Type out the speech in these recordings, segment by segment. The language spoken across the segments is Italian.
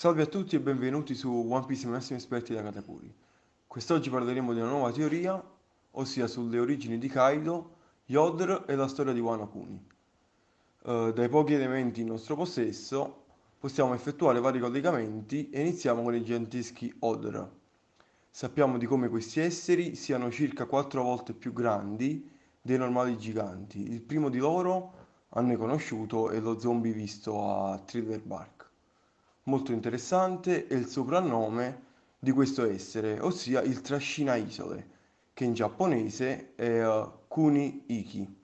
Salve a tutti e benvenuti su One Piece Massimo Esperti da Katakuri. Quest'oggi parleremo di una nuova teoria, ossia sulle origini di Kaido, Yodr e la storia di Wano Kuni. Eh, dai pochi elementi in nostro possesso possiamo effettuare vari collegamenti e iniziamo con i giganteschi Odr. Sappiamo di come questi esseri siano circa 4 volte più grandi dei normali giganti. Il primo di loro hanno conosciuto è lo zombie visto a Thriller Bark molto interessante è il soprannome di questo essere, ossia il trascina isole, che in giapponese è eh, Kuni Iki.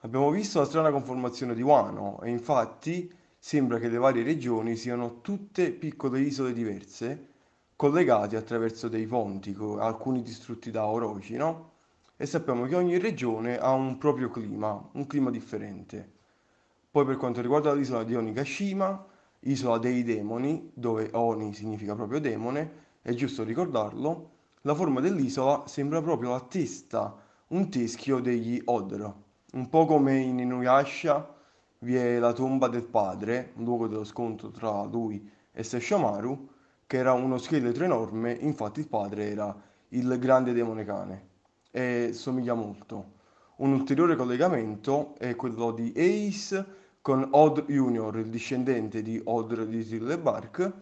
Abbiamo visto la strana conformazione di Wano e infatti sembra che le varie regioni siano tutte piccole isole diverse, collegate attraverso dei ponti, alcuni distrutti da Orochi, no? E sappiamo che ogni regione ha un proprio clima, un clima differente. Poi per quanto riguarda l'isola di Onigashima, Isola dei Demoni, dove Oni significa proprio demone, è giusto ricordarlo, la forma dell'isola sembra proprio la testa, un teschio degli Odra. Un po' come in Inuyasha vi è la tomba del padre, un luogo dello scontro tra lui e Seshamaru, che era uno scheletro enorme, infatti il padre era il grande demone cane e somiglia molto. Un ulteriore collegamento è quello di Ace con Odd Junior, il discendente di Odd di Sillebark,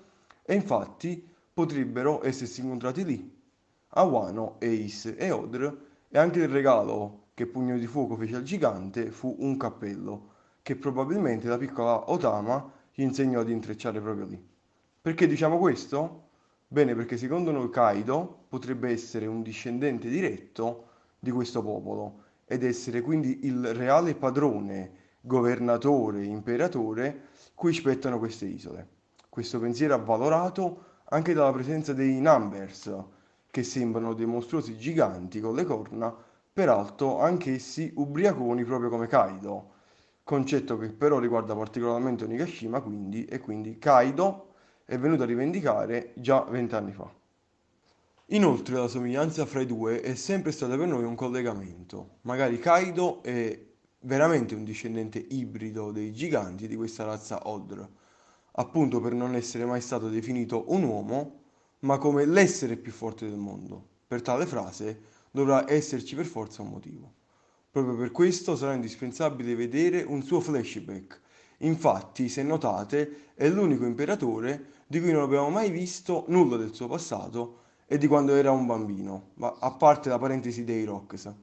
e infatti potrebbero essersi incontrati lì, a Wano, Ace e Odd, e anche il regalo che Pugno di Fuoco fece al gigante fu un cappello, che probabilmente la piccola Otama gli insegnò ad intrecciare proprio lì. Perché diciamo questo? Bene, perché secondo noi Kaido potrebbe essere un discendente diretto di questo popolo ed essere quindi il reale padrone governatore, imperatore, cui spettano queste isole. Questo pensiero è avvalorato anche dalla presenza dei Numbers, che sembrano dei mostruosi giganti con le corna, peraltro anch'essi ubriaconi proprio come Kaido, concetto che però riguarda particolarmente Onigashima quindi, e quindi Kaido è venuto a rivendicare già vent'anni fa. Inoltre la somiglianza fra i due è sempre stata per noi un collegamento. Magari Kaido è veramente un discendente ibrido dei giganti di questa razza Odr, appunto per non essere mai stato definito un uomo, ma come l'essere più forte del mondo. Per tale frase dovrà esserci per forza un motivo. Proprio per questo sarà indispensabile vedere un suo flashback. Infatti, se notate, è l'unico imperatore di cui non abbiamo mai visto nulla del suo passato e di quando era un bambino, ma a parte la parentesi dei Rox.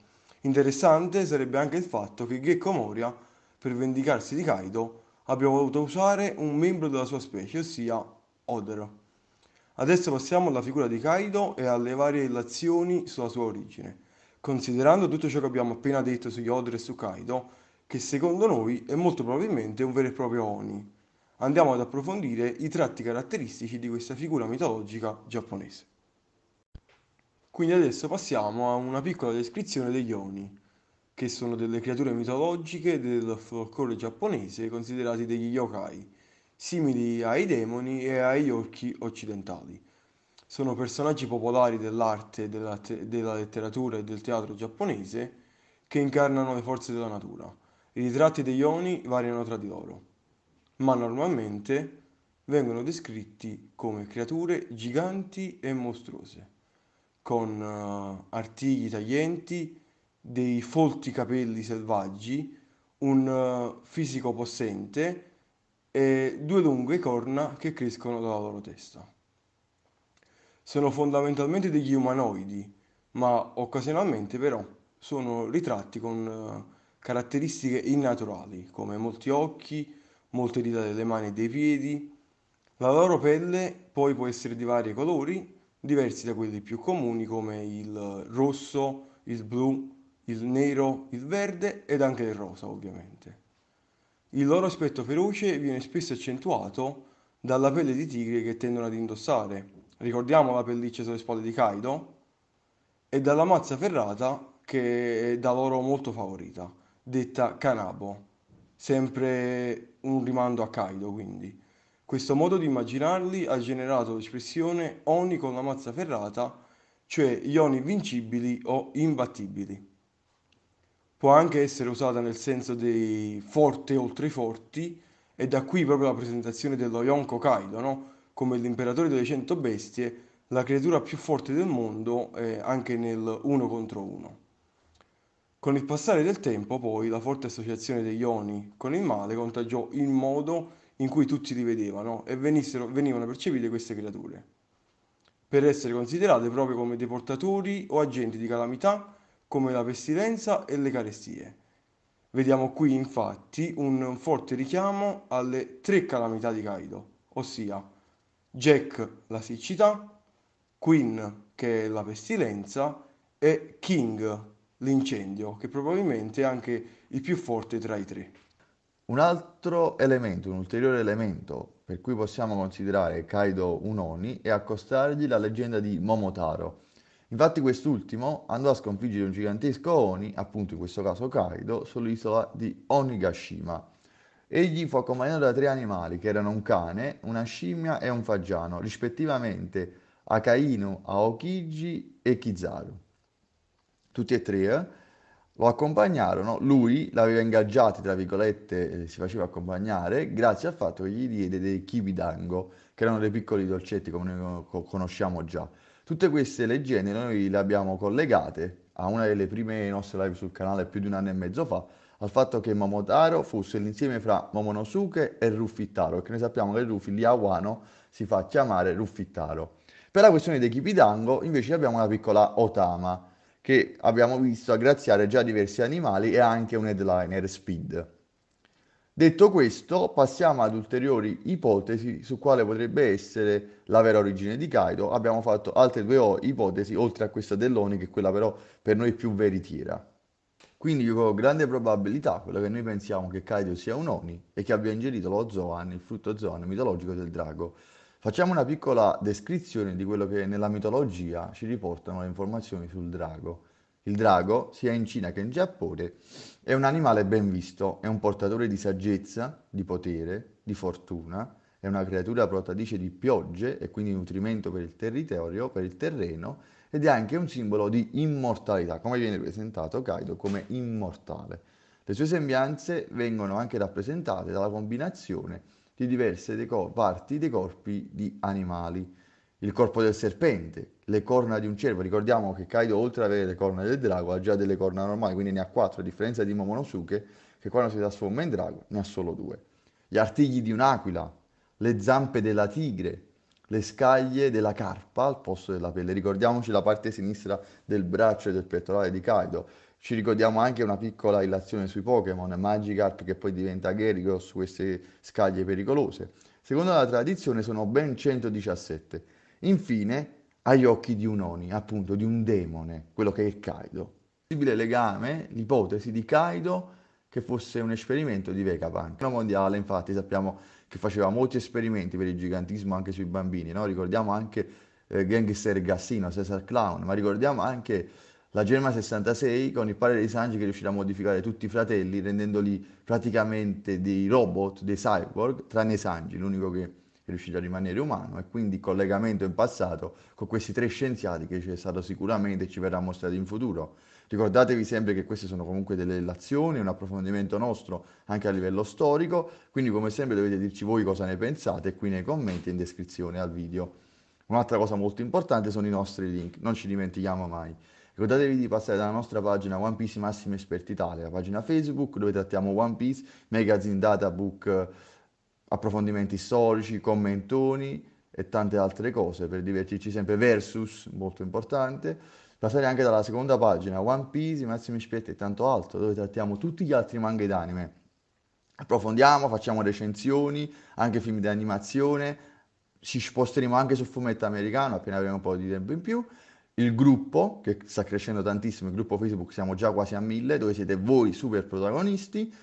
Interessante sarebbe anche il fatto che Gecko Moria, per vendicarsi di Kaido, abbia voluto usare un membro della sua specie, ossia Odero. Adesso passiamo alla figura di Kaido e alle varie relazioni sulla sua origine, considerando tutto ciò che abbiamo appena detto sugli Odre e su Kaido, che secondo noi è molto probabilmente un vero e proprio Oni. Andiamo ad approfondire i tratti caratteristici di questa figura mitologica giapponese. Quindi adesso passiamo a una piccola descrizione degli Oni, che sono delle creature mitologiche del folklore giapponese considerati degli yokai, simili ai demoni e agli orchi occidentali. Sono personaggi popolari dell'arte, della, te- della letteratura e del teatro giapponese che incarnano le forze della natura. I ritratti degli Oni variano tra di loro, ma normalmente vengono descritti come creature giganti e mostruose con uh, artigli taglienti, dei folti capelli selvaggi, un uh, fisico possente e due lunghe corna che crescono dalla loro testa. Sono fondamentalmente degli umanoidi, ma occasionalmente però sono ritratti con uh, caratteristiche innaturali, come molti occhi, molte dita delle mani e dei piedi. La loro pelle poi può essere di vari colori diversi da quelli più comuni come il rosso, il blu, il nero, il verde ed anche il rosa ovviamente. Il loro aspetto feroce viene spesso accentuato dalla pelle di tigre che tendono ad indossare, ricordiamo la pelliccia sulle spalle di Kaido, e dalla mazza ferrata che è da loro molto favorita, detta Kanabo, sempre un rimando a Kaido quindi. Questo modo di immaginarli ha generato l'espressione oni con la mazza ferrata, cioè gli oni vincibili o imbattibili. Può anche essere usata nel senso dei forti oltre i forti, e da qui proprio la presentazione dello Yonko Kaido, no? come l'imperatore delle cento bestie, la creatura più forte del mondo eh, anche nel uno contro uno. Con il passare del tempo, poi, la forte associazione degli oni con il male contagiò il modo in cui tutti rivedevano e venissero, venivano percepite queste creature, per essere considerate proprio come deportatori o agenti di calamità come la pestilenza e le carestie. Vediamo qui infatti un forte richiamo alle tre calamità di Kaido, ossia Jack la siccità, Queen che è la pestilenza e King l'incendio, che probabilmente è anche il più forte tra i tre. Un altro elemento, un ulteriore elemento per cui possiamo considerare Kaido un Oni è accostargli la leggenda di Momotaro. Infatti quest'ultimo andò a sconfiggere un gigantesco Oni, appunto in questo caso Kaido, sull'isola di Onigashima. Egli fu accompagnato da tre animali che erano un cane, una scimmia e un fagiano, rispettivamente Akainu, Aokiji e Kizaru. Tutti e tre eh? Lo accompagnarono, lui l'aveva ingaggiato, tra virgolette, si faceva accompagnare, grazie al fatto che gli diede dei kibidango, che erano dei piccoli dolcetti come noi conosciamo già. Tutte queste leggende noi le abbiamo collegate a una delle prime nostre live sul canale più di un anno e mezzo fa, al fatto che Momotaro fosse l'insieme fra Momonosuke e Ruffittaro, perché noi sappiamo che Rufy lì a Wano si fa chiamare Ruffittaro. Per la questione dei Kipidango invece abbiamo una piccola Otama, che abbiamo visto aggraziare già diversi animali e anche un headliner Speed. Detto questo, passiamo ad ulteriori ipotesi su quale potrebbe essere la vera origine di Kaido. Abbiamo fatto altre due ipotesi, oltre a questa dell'Oni, che è quella però per noi più veritiera. Quindi con grande probabilità quello che noi pensiamo che Kaido sia un Oni e che abbia ingerito lo Zoan, il frutto Zoan mitologico del drago, Facciamo una piccola descrizione di quello che nella mitologia ci riportano le informazioni sul drago. Il drago, sia in Cina che in Giappone, è un animale ben visto, è un portatore di saggezza, di potere, di fortuna, è una creatura protatrice di piogge e quindi nutrimento per il territorio, per il terreno, ed è anche un simbolo di immortalità, come viene presentato Kaido come immortale. Le sue sembianze vengono anche rappresentate dalla combinazione di diverse dei parti dei corpi di animali. Il corpo del serpente, le corna di un cervo. Ricordiamo che Kaido, oltre ad avere le corna del drago, ha già delle corna normali, quindi ne ha quattro, a differenza di Momonosuke, che quando si trasforma in drago ne ha solo due. Gli artigli di un'aquila, le zampe della tigre, le scaglie della carpa al posto della pelle. Ricordiamoci la parte sinistra del braccio e del pettorale di Kaido ci ricordiamo anche una piccola illazione sui Pokémon, Magikarp che poi diventa Gyarados su queste scaglie pericolose. Secondo la tradizione sono ben 117. Infine, agli occhi di un Oni, appunto di un demone, quello che è Kaido. Possibile legame, l'ipotesi di Kaido che fosse un esperimento di Vegapunk. Il mondiale, infatti, sappiamo che faceva molti esperimenti per il gigantismo anche sui bambini, no? Ricordiamo anche eh, Gangster Gassino, Cesar Clown, ma ricordiamo anche la Germa 66, con il parere dei Sanji, che riuscirà a modificare tutti i fratelli, rendendoli praticamente dei robot, dei cyborg, tranne Sanji, l'unico che è riuscito a rimanere umano. E quindi il collegamento in passato con questi tre scienziati che c'è stato sicuramente e ci verrà mostrato in futuro. Ricordatevi sempre che queste sono comunque delle relazioni, un approfondimento nostro anche a livello storico, quindi come sempre dovete dirci voi cosa ne pensate qui nei commenti e in descrizione al video. Un'altra cosa molto importante sono i nostri link, non ci dimentichiamo mai. Ricordatevi di passare dalla nostra pagina One Piece Massimo Esperti Italia, la pagina Facebook dove trattiamo One Piece, magazine, data, book, approfondimenti storici, commentoni e tante altre cose per divertirci sempre versus, molto importante. Passare anche dalla seconda pagina One Piece Massimo Esperti e tanto altro dove trattiamo tutti gli altri manga ed anime. Approfondiamo, facciamo recensioni, anche film di animazione, ci sposteremo anche sul fumetto americano appena avremo un po' di tempo in più il gruppo che sta crescendo tantissimo, il gruppo Facebook siamo già quasi a mille, dove siete voi super protagonisti,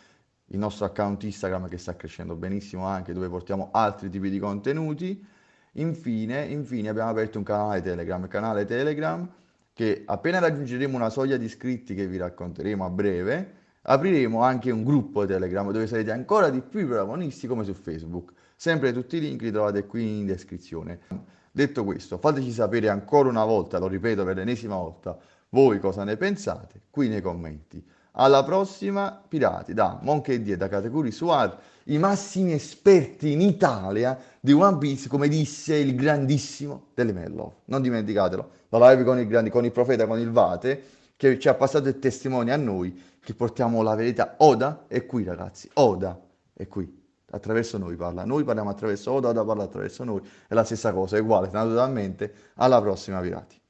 il nostro account Instagram che sta crescendo benissimo anche, dove portiamo altri tipi di contenuti. Infine, infine abbiamo aperto un canale Telegram, il canale Telegram che appena raggiungeremo una soglia di iscritti che vi racconteremo a breve, apriremo anche un gruppo Telegram dove sarete ancora di più protagonisti come su Facebook. Sempre tutti i link li trovate qui in descrizione. Detto questo, fateci sapere ancora una volta, lo ripeto per l'ennesima volta, voi cosa ne pensate qui nei commenti. Alla prossima, pirati da Monkey e da Categori Suad, i massimi esperti in Italia di One Piece, come disse il grandissimo delle Mello. Non dimenticatelo, la live con il, grandi, con il profeta, con il Vate, che ci ha passato il testimone a noi, che portiamo la verità. Oda è qui, ragazzi, Oda è qui attraverso noi parla, noi parliamo attraverso Oda, Oda parla attraverso noi, è la stessa cosa, è uguale, naturalmente, alla prossima pirati.